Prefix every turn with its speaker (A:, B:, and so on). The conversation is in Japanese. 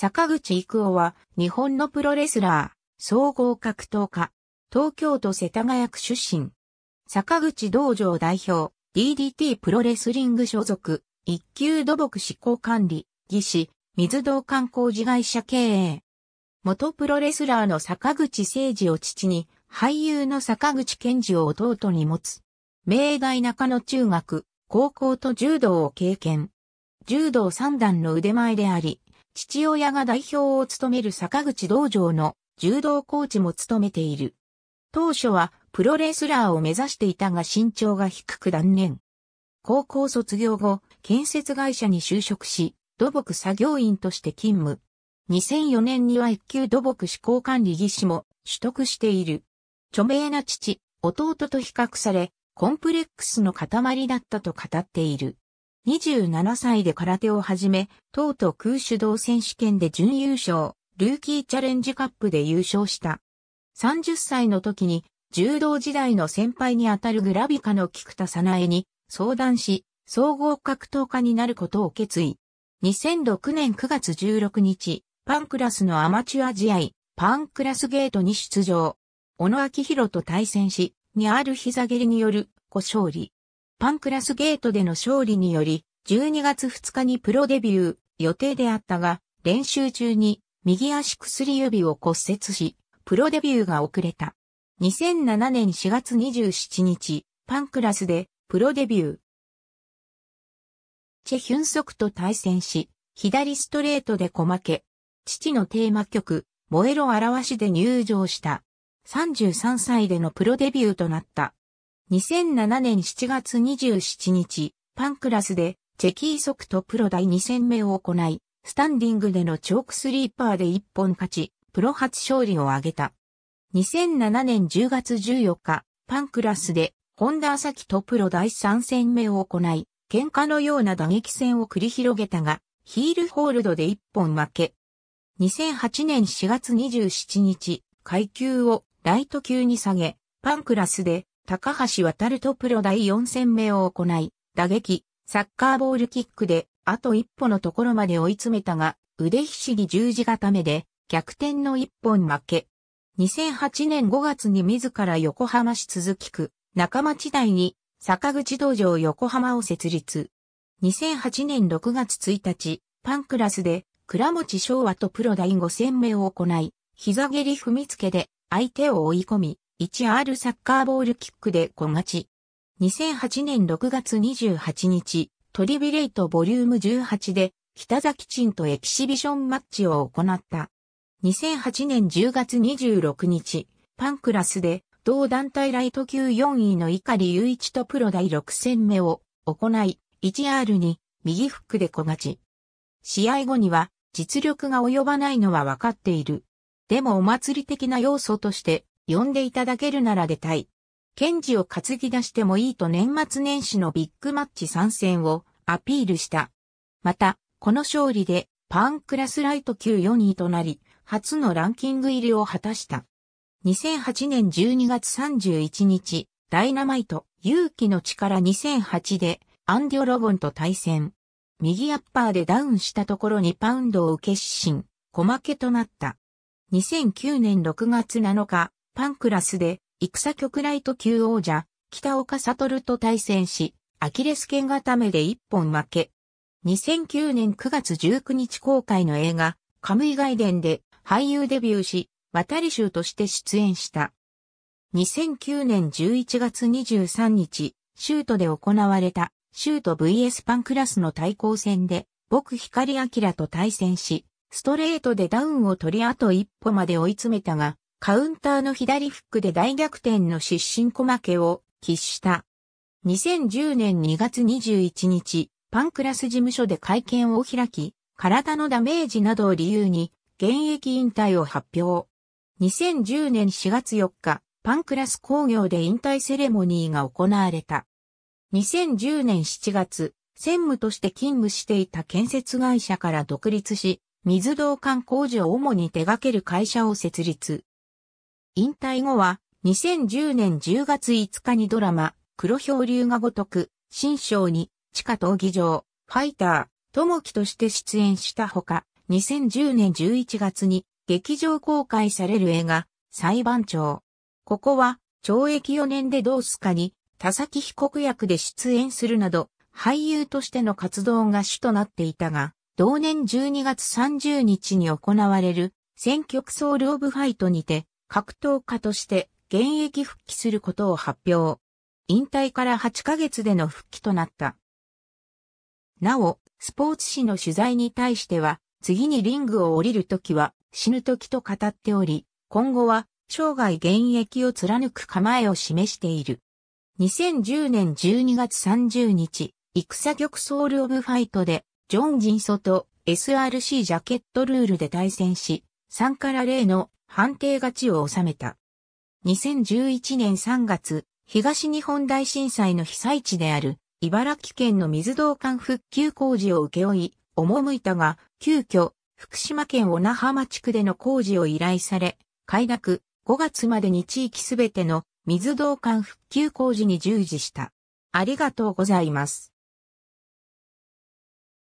A: 坂口育夫は日本のプロレスラー、総合格闘家、東京都世田谷区出身。坂口道場代表、DDT プロレスリング所属、一級土木施工管理、技師、水道観光事会社経営。元プロレスラーの坂口誠二を父に、俳優の坂口健二を弟に持つ。明大中野中学、高校と柔道を経験。柔道三段の腕前であり、父親が代表を務める坂口道場の柔道コーチも務めている。当初はプロレスラーを目指していたが身長が低く断念。高校卒業後、建設会社に就職し、土木作業員として勤務。2004年には一級土木施工管理技師も取得している。著名な父、弟と比較され、コンプレックスの塊だったと語っている。27歳で空手を始め、とうとう空手道選手権で準優勝、ルーキーチャレンジカップで優勝した。30歳の時に、柔道時代の先輩にあたるグラビカの菊田早苗に相談し、総合格闘家になることを決意。2006年9月16日、パンクラスのアマチュア試合、パンクラスゲートに出場。小野明宏と対戦し、にある膝蹴りによる、ご勝利。パンクラスゲートでの勝利により、12月2日にプロデビュー予定であったが、練習中に右足薬指を骨折し、プロデビューが遅れた。2007年4月27日、パンクラスでプロデビュー。チェ・ヒュンソクと対戦し、左ストレートで小負け。父のテーマ曲、燃えろ表しで入場した。33歳でのプロデビューとなった。2007年7月27日、パンクラスで、チェキーソクトプロ第2戦目を行い、スタンディングでのチョークスリーパーで1本勝ち、プロ初勝利を挙げた。2007年10月14日、パンクラスで、ホンダーサキとプロ第3戦目を行い、喧嘩のような打撃戦を繰り広げたが、ヒールホールドで1本負け。2008年4月27日、階級をライト級に下げ、パンクラスで高橋渡るとプロ第4戦目を行い、打撃、サッカーボールキックで、あと一歩のところまで追い詰めたが、腕ひしぎ十字固めで、逆転の一本負け。2008年5月に自ら横浜市続き区、中町台に、坂口道場横浜を設立。2008年6月1日、パンクラスで、倉持昭和とプロ第5戦目を行い、膝蹴り踏みつけで、相手を追い込み、1R サッカーボールキックで5勝ち。2008年6月28日、トリビレイトボリューム18で、北崎鎮とエキシビションマッチを行った。2008年10月26日、パンクラスで、同団体ライト級4位の碇雄一とプロ第6戦目を行い、1R に右フックで小勝ち。試合後には、実力が及ばないのは分かっている。でもお祭り的な要素として、呼んでいただけるなら出たい。ケンジを担ぎ出してもいいと年末年始のビッグマッチ参戦をアピールした。また、この勝利でパンクラスライト級4位となり、初のランキング入りを果たした。2008年12月31日、ダイナマイト、勇気の力2008で、アンディオロボンと対戦。右アッパーでダウンしたところにパウンドを受け失神、小負けとなった。2009年6月7日、パンクラスで、戦局ライト級王者、北岡悟と対戦し、アキレス腱固めで一本負け。2009年9月19日公開の映画、カムイ外伝で俳優デビューし、渡り衆として出演した。2009年11月23日、シュートで行われた、シュート VS パンクラスの対抗戦で、僕光明と対戦し、ストレートでダウンを取りあと一歩まで追い詰めたが、カウンターの左フックで大逆転の失神小負けを喫した。2010年2月21日、パンクラス事務所で会見を開き、体のダメージなどを理由に、現役引退を発表。2010年4月4日、パンクラス工業で引退セレモニーが行われた。2010年7月、専務として勤務していた建設会社から独立し、水道管工事を主に手掛ける会社を設立。引退後は、2010年10月5日にドラマ、黒漂流が如く、新章に、地下闘技場、ファイター、も樹として出演したほか、2010年11月に、劇場公開される映画、裁判長。ここは、懲役4年でどうすかに、田崎被告役で出演するなど、俳優としての活動が主となっていたが、同年12月30日に行われる、選曲ソウルオブファイトにて、格闘家として現役復帰することを発表。引退から8ヶ月での復帰となった。なお、スポーツ紙の取材に対しては、次にリングを降りるときは死ぬときと語っており、今後は生涯現役を貫く構えを示している。2010年12月30日、戦玉ソウルオブファイトで、ジョン・ジンソと SRC ジャケットルールで対戦し、3から0の判定勝ちを収めた。2011年3月、東日本大震災の被災地である、茨城県の水道管復旧工事を請け負い、赴いたが、急遽、福島県小名浜地区での工事を依頼され、快諾、5月までに地域すべての水道管復旧工事に従事した。ありがとうございます。